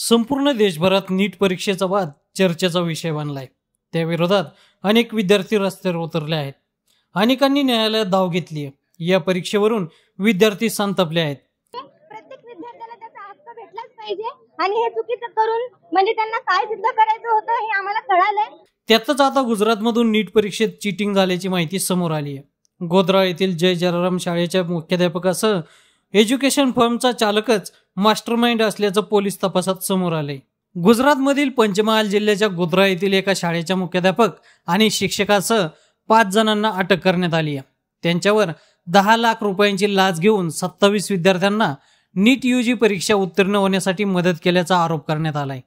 संपूर्ण देशभरात नीट परीक्षेचा वाद चर्चेचा विषय बनला आहे त्याविरोधात अनेक विद्यार्थी रस्त्यावर उतरले आहेत अनेकांनी न्यायालयात धाव घेतली आहे या परीक्षेवरून विद्यार्थी संतापले आहेत प्रत्येक विद्यार्थ्याला त्याचा हक्क भेटलाच पाहिजे आणि हे चुकीचं करून म्हणजे त्यांना काय सिद्ध करायचं होतं हे आम्हाला कळालंय त्यातच आता गुजरातमधून नीट परीक्षेत चिटिंग झाल्याची माहिती समोर आली आहे गोधरा येथील जय जयराम शाळेच्या मुख्याध्यापकासह एज्युकेशन फर्मचा चालकच मास्टरमाइंड असल्याचं पोलीस तपासात समोर आले गुजरातमधील पंचमहाल जिल्ह्याच्या गोध्रा येथील एका शाळेच्या मुख्याध्यापक आणि शिक्षकासह पाच जणांना अटक करण्यात आली आहे त्यांच्यावर दहा लाख रुपयांची लाच घेऊन सत्तावीस विद्यार्थ्यांना नीट यूजी परीक्षा उत्तीर्ण होण्यासाठी मदत केल्याचा आरोप करण्यात आलाय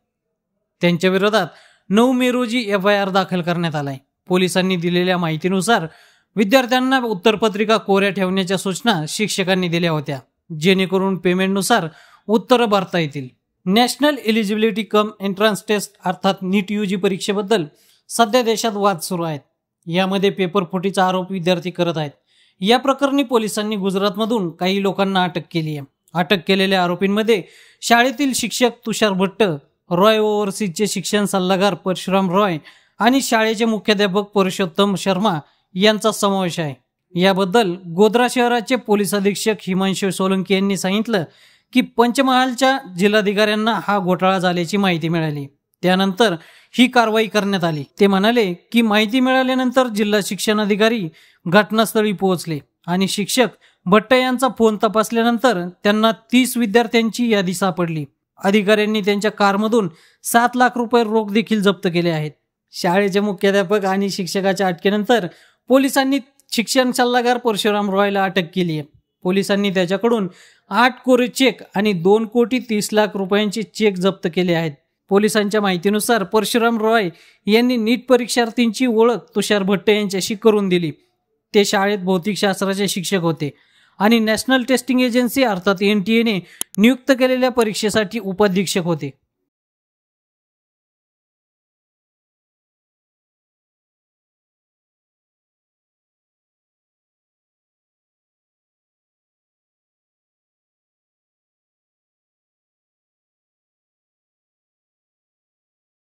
त्यांच्या विरोधात नऊ मे रोजी एफ आय आर दाखल करण्यात आलाय पोलिसांनी दिलेल्या माहितीनुसार विद्यार्थ्यांना उत्तरपत्रिका कोऱ्या ठेवण्याच्या सूचना शिक्षकांनी दिल्या होत्या जेणेकरून पेमेंटनुसार उत्तर भारता येतील national eligibility cum entrance test अर्थात नीट यू जी परीक्षेबद्दल सध्या देशात वाद सुरू आहेत यामध्ये पेपर फुटीचा आरोप विद्यार्थी करत आहेत या प्रकरणी पोलिसांनी गुजरातमधून काही लोकांना अटक केली आहे अटक केलेल्या आरोपींमध्ये शाळेतील शिक्षक तुषार भट्ट रॉय ओव्हरसीजचे शिक्षण सल्लागार परशुराम रॉय आणि शाळेचे मुख्याध्यापक पुरुषोत्तम शर्मा यांचा समावेश आहे याबद्दल गोद्रा शहराचे पोलीस अधीक्षक हिमांशु सोलंकी यांनी सांगितलं की पंचमहालच्या जिल्हाधिकाऱ्यांना हा घोटाळा झाल्याची माहिती मिळाली त्यानंतर ही कारवाई करण्यात आली ते म्हणाले की माहिती मिळाल्यानंतर जिल्हा शिक्षणाधिकारी घटनास्थळी पोहोचले आणि शिक्षक भट्ट यांचा फोन तपासल्यानंतर त्यांना तीस विद्यार्थ्यांची यादी सापडली अधिकाऱ्यांनी त्यांच्या कारमधून सात लाख रुपये रोख देखील जप्त केले आहेत शाळेचे मुख्याध्यापक आणि शिक्षकाच्या अटकेनंतर पोलिसांनी शिक्षण सल्लागार परशुराम रॉयला अटक केली आहे पोलिसांनी त्याच्याकडून आठ कोरी चेक आणि दोन कोटी तीस लाख रुपयांचे चेक जप्त केले आहेत पोलिसांच्या माहितीनुसार परशुराम रॉय यांनी नीट परीक्षार्थींची ओळख तुषार भट्ट यांच्याशी करून दिली ते शाळेत भौतिकशास्त्राचे शिक्षक होते आणि नॅशनल टेस्टिंग एजन्सी अर्थात एन टी एने नियुक्त केलेल्या परीक्षेसाठी उपाधीक्षक होते